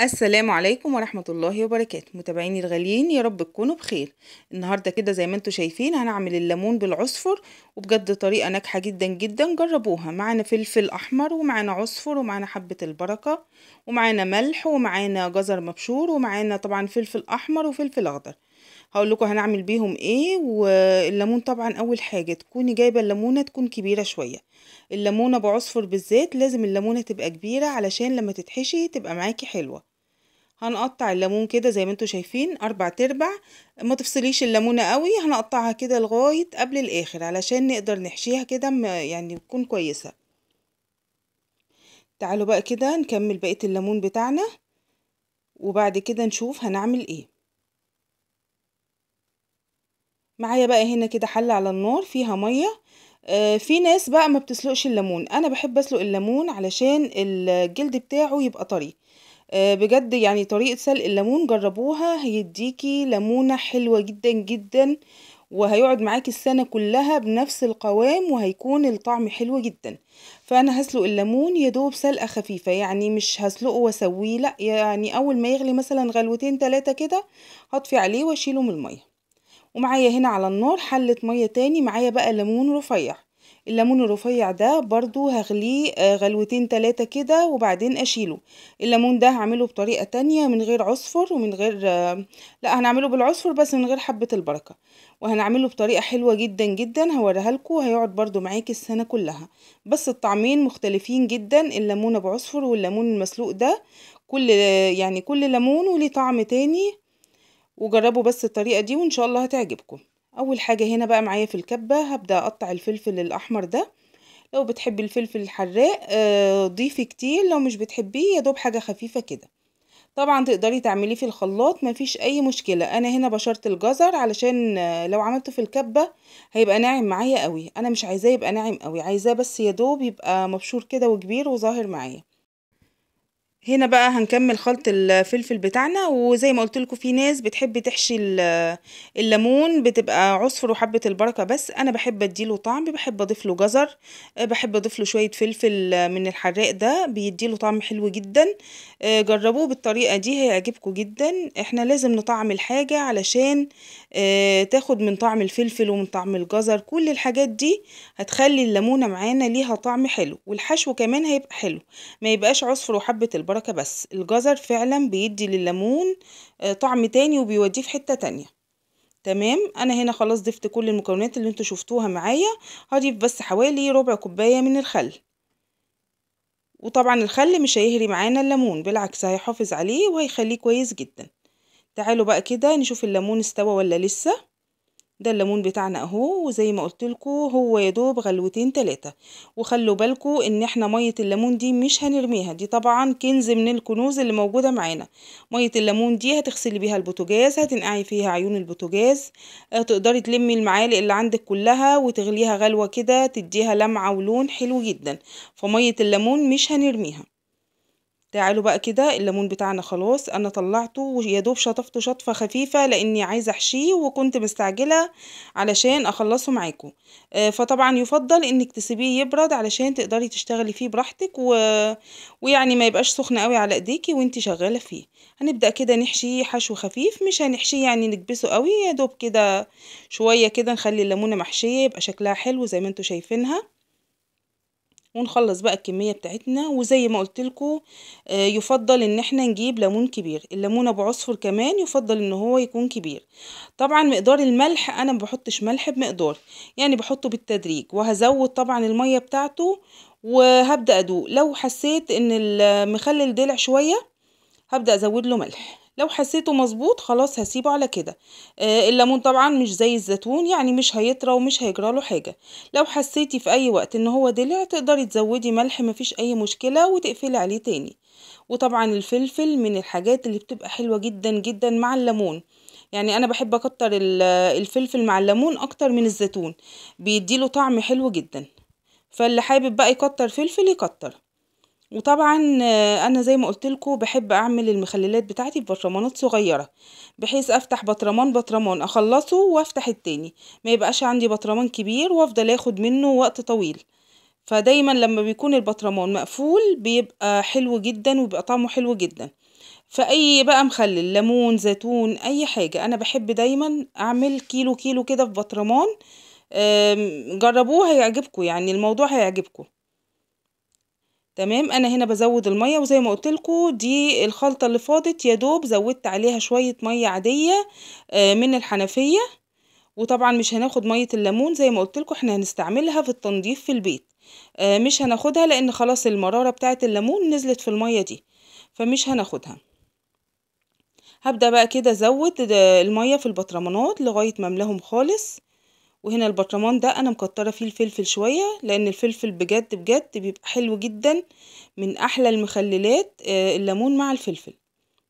السلام عليكم ورحمة الله وبركاته متابعيني الغاليين يا رب تكونوا بخير النهاردة كده زي ما انتوا شايفين هنعمل الليمون بالعصفر وبجد طريقة ناجحة جدا جدا جربوها معانا فلفل أحمر ومعانا عصفر ومعانا حبة البركة ومعانا ملح ومعانا جزر مبشور ومعانا طبعا فلفل أحمر وفلفل أخضر هقول لكم هنعمل بيهم ايه والليمون طبعا اول حاجه تكوني جايبه الليمونه تكون كبيره شويه الليمونه بعصفر بالزيت لازم الليمونه تبقى كبيره علشان لما تتحشي تبقى معاكي حلوه هنقطع الليمون كده زي ما انتم شايفين اربع تربع ما تفصليش الليمونه قوي هنقطعها كده لغايه قبل الاخر علشان نقدر نحشيها كده يعني تكون كويسه تعالوا بقى كده نكمل بقيه الليمون بتاعنا وبعد كده نشوف هنعمل ايه معايا بقى هنا كده حلة على النار فيها مية آه، في ناس بقى ما بتسلقش الليمون انا بحب اسلق الليمون علشان الجلد بتاعه يبقى طري آه، بجد يعني طريقة سلق الليمون جربوها هيديكي ليمونة حلوة جدا جدا وهيقعد معاكي السنة كلها بنفس القوام وهيكون الطعم حلو جدا فأنا هسلق الليمون يدوب سلقة خفيفة يعني مش هسلقه واسويه لأ يعني أول ما يغلي مثلا غلوتين تلاتة كده هطفي عليه واشيله من المية ومعايا هنا على النار حلة مية تاني معايا بقى ليمون رفيع الليمون الرفيع ده برضو هغليه آه، غلوتين تلاتة كده وبعدين اشيله الليمون ده هعمله بطريقة تانية من غير عصفر ومن غير آه، لا هنعمله بالعصفر بس من غير حبة البركة وهنعمله بطريقة حلوة جدا جدا هوريها لكم هيقعد برضو معاكي السنة كلها بس الطعمين مختلفين جدا الليمون بعصفر والليمون المسلوق ده كل آه، يعني كل ليمون وليه طعم تاني وجربوا بس الطريقة دي وإن شاء الله هتعجبكم أول حاجة هنا بقى معايا في الكبة هبدأ أقطع الفلفل الأحمر ده لو بتحبي الفلفل الحراق آه، ضيفي كتير لو مش بتحبيه يا دوب حاجة خفيفة كده طبعا تقدري تعمليه في الخلاط مفيش اي مشكلة انا هنا بشرت الجزر علشان آه، لو عملته في الكبة هيبقى ناعم معايا قوي انا مش عايزاه يبقى ناعم قوي عايزاه بس يا دوب يبقى مبشور كده وكبير وظاهر معايا هنا بقى هنكمل خلط الفلفل بتاعنا وزي ما قلت لكم في ناس بتحب تحشي الليمون بتبقى عصفر وحبه البركه بس انا بحب اديله طعم بحب اضيف له جزر بحب اضيف له شويه فلفل من الحراق ده بيديله طعم حلو جدا آه، جربوه بالطريقه دي هيعجبكم جدا احنا لازم نطعم الحاجه علشان آه، تاخد من طعم الفلفل ومن طعم الجزر كل الحاجات دي هتخلي الليمونه معانا ليها طعم حلو والحشو كمان هيبقى حلو ما يبقاش عصفر وحبه البركه البركة بس الجزر فعلا بيدي لليمون آه، طعم تاني وبيوديه في حتة تانية تمام انا هنا خلاص ضفت كل المكونات اللي انتوا شفتوها معايا هضيف بس حوالي ربع كوبايه من الخل وطبعا الخل مش هيهري معانا الليمون بالعكس هيحافظ عليه وهيخليه كويس جدا تعالوا بقى كده نشوف الليمون استوى ولا لسه ده الليمون بتاعنا اهو وزي ما قلت هو يا دوب غلوتين تلاتة وخلوا بالكو ان احنا ميه الليمون دي مش هنرميها دي طبعا كنز من الكنوز اللي موجوده معانا ميه الليمون دي هتغسلي بيها البوتاجاز هتنقعي فيها عيون البوتاجاز آه، تقدري تلمي المعالق اللي عندك كلها وتغليها غلوه كده تديها لمعه ولون حلو جدا فميه الليمون مش هنرميها تعالوا بقى كده الليمون بتاعنا خلاص انا طلعته ويا دوب شطفته شطفه خفيفه لاني عايزه احشيه وكنت مستعجله علشان اخلصه معاكم آه، فطبعا يفضل انك تسيبيه يبرد علشان تقدري تشتغلي فيه براحتك و... ويعني ما يبقاش سخن قوي على ايديكي وانت شغاله فيه هنبدا كده نحشيه حشو خفيف مش هنحشيه يعني نكبسه قوي يا دوب كده شويه كده نخلي الليمونه محشيه يبقى شكلها حلو زي ما انتم شايفينها ونخلص بقى الكمية بتاعتنا وزي ما قلت آه، يفضل ان احنا نجيب ليمون كبير الليمون ابو عصفر كمان يفضل ان هو يكون كبير طبعا مقدار الملح انا ما بحطش ملح بمقدار يعني بحطه بالتدريج وهزود طبعا المية بتاعته وهبدأ ادوق لو حسيت ان المخلل دلع شوية هبدأ ازود له ملح لو حسيته مظبوط خلاص هسيبه على كده آه الليمون طبعا مش زي الزيتون يعني مش هيطرى ومش له حاجه لو حسيتي في اي وقت ان هو دلع تقدري تزودي ملح مفيش اي مشكله وتقفلي عليه تاني وطبعا الفلفل من الحاجات اللي بتبقى حلوه جدا جدا مع الليمون يعني انا بحب اكتر الفلفل مع الليمون اكتر من الزيتون بيديله طعم حلو جدا فاللي حابب بقى يكتر فلفل يكتر وطبعا آه، انا زي ما قلت بحب اعمل المخللات بتاعتي ببطرمانات صغيره بحيث افتح بطرمان بطرمان اخلصه وافتح التاني ما يبقاش عندي بطرمان كبير وافضل اخد منه وقت طويل فدايما لما بيكون البطرمان مقفول بيبقى حلو جدا وبيبقى طعمه حلو جدا فاي بقى مخلل ليمون زيتون اي حاجه انا بحب دايما اعمل كيلو كيلو كده في بطرمان جربوه هيعجبكم يعني الموضوع هيعجبكم تمام انا هنا بزود الميه وزي ما قلتلكوا دي الخلطه اللي فاضت يا دوب زودت عليها شويه ميه عاديه آه، من الحنفيه وطبعا مش هناخد ميه الليمون زي ما قلتلكوا احنا هنستعملها في التنظيف في البيت آه، مش هناخدها لان خلاص المراره بتاعه الليمون نزلت في الميه دي فمش هناخدها هبدا بقى كده ازود آه، الميه في البطرمانات لغايه ما املاهم خالص وهنا البطرمان ده انا مكتره فيه الفلفل شويه لان الفلفل بجد بجد بيبقى حلو جدا من احلى المخللات آه، الليمون مع الفلفل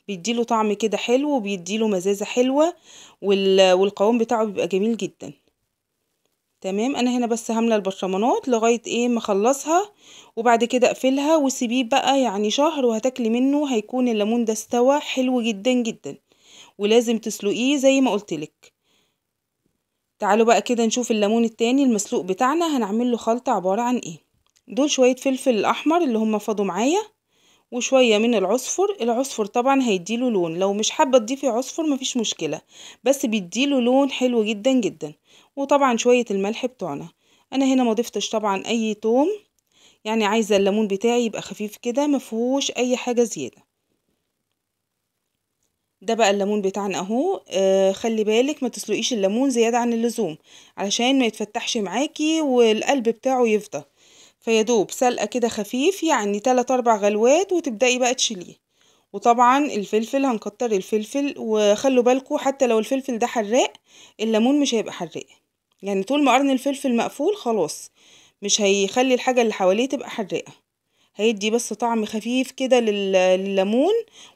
بيديله طعم كده حلو وبيديله مزازه حلوه والقوام بتاعه بيبقى جميل جدا تمام انا هنا بس هامله البرطمانات لغايه ايه ما اخلصها وبعد كده اقفلها وسيبيه بقى يعني شهر وهتاكلي منه هيكون الليمون ده استوى حلو جدا جدا ولازم تسلقيه زي ما قلتلك تعالوا بقى كده نشوف الليمون التاني المسلوق بتاعنا هنعمل له خلطة عبارة عن ايه دول شوية فلفل احمر اللي هم فاضوا معايا وشوية من العصفر العصفر طبعا هيديله لون لو مش حابة تضيفي عصفر مفيش مشكلة بس بيديله لون حلو جدا جدا وطبعا شوية الملح بتوعنا انا هنا ما ضفتش طبعا اي توم يعني عايزة الليمون بتاعي يبقى خفيف كده مفهوش اي حاجة زيادة ده بقى الليمون بتاعنا اهو آه خلي بالك ما تسلقيش الليمون زيادة عن اللزوم علشان ما يتفتحش معاكي والقلب بتاعه يفضى فيدوب سلقة كده خفيف يعني تلات اربع غلوات وتبدأي بقى تشيليه وطبعا الفلفل هنكتر الفلفل وخلوا بالكو حتى لو الفلفل ده حراق الليمون مش هيبقى حراق يعني طول ما قرن الفلفل مقفول خلاص مش هيخلي الحاجة اللي حواليه تبقى حراقة هيدي بس طعم خفيف كده لليمون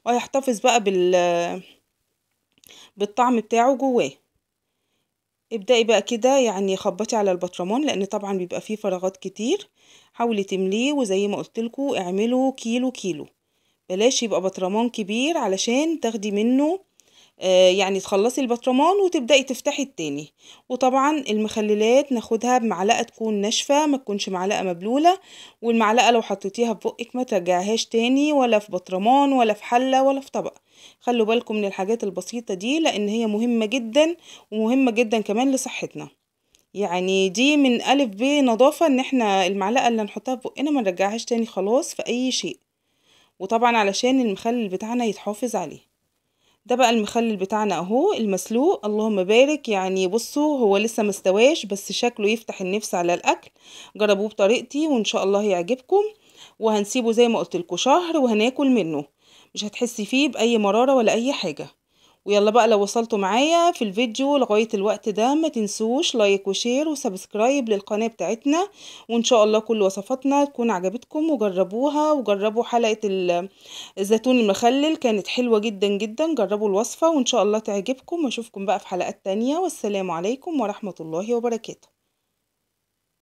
وهيحتفظ بقى بال بالطعم بتاعه جواه ابدأي بقى كده يعني خبطي على البطرمان لان طبعا بيبقى فيه فراغات كتير حاولي تمليه وزي ما قلتلكوا اعملوا كيلو كيلو بلاش يبقى بطرمان كبير علشان تاخدي منه آه، يعني تخلصي البطرمان وتبدأي تفتحي التاني وطبعا المخللات ناخدها بمعلقة تكون ناشفة ما تكونش معلقة مبلولة والمعلقة لو حطيتيها في بقك ما ترجعهاش تاني ولا في بطرمان ولا في حلة ولا في طبق خلوا بالكم من الحاجات البسيطة دي لأن هي مهمة جدا ومهمة جدا كمان لصحتنا يعني دي من ألف ب نظافة إن احنا المعلقة اللي نحطها في بقنا ما نرجعهاش تاني خلاص في أي شيء وطبعا علشان المخلل بتاعنا يتحافظ عليه ده بقى المخلل بتاعنا اهو المسلوق اللهم بارك يعني بصوا هو لسه مستواش بس شكله يفتح النفس على الاكل جربوه بطريقتي وان شاء الله هيعجبكم وهنسيبه زي ما قلت لكم شهر وهناكل منه مش هتحسي فيه باي مراره ولا اي حاجه ويلا بقى لو وصلتوا معايا في الفيديو لغاية الوقت ده ما تنسوش لايك وشير وسبسكرايب للقناة بتاعتنا وان شاء الله كل وصفاتنا تكون عجبتكم وجربوها وجربوا حلقة الزيتون المخلل كانت حلوة جدا جدا جربوا الوصفة وان شاء الله تعجبكم واشوفكم بقى في حلقات تانية والسلام عليكم ورحمة الله وبركاته